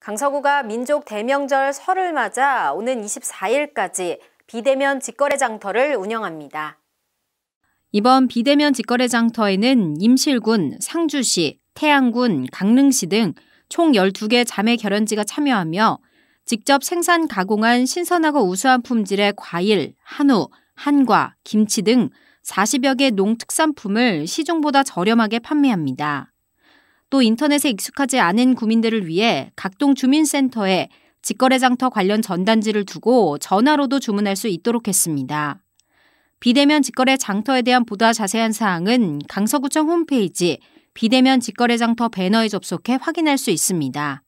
강서구가 민족 대명절 설을 맞아 오는 24일까지 비대면 직거래 장터를 운영합니다. 이번 비대면 직거래 장터에는 임실군, 상주시, 태양군 강릉시 등 총 12개 자매 결연지가 참여하며 직접 생산 가공한 신선하고 우수한 품질의 과일, 한우, 한과, 김치 등 40여 개 농특산품을 시중보다 저렴하게 판매합니다. 또 인터넷에 익숙하지 않은 구민들을 위해 각동 주민센터에 직거래장터 관련 전단지를 두고 전화로도 주문할 수 있도록 했습니다. 비대면 직거래 장터에 대한 보다 자세한 사항은 강서구청 홈페이지 비대면 직거래 장터 배너에 접속해 확인할 수 있습니다.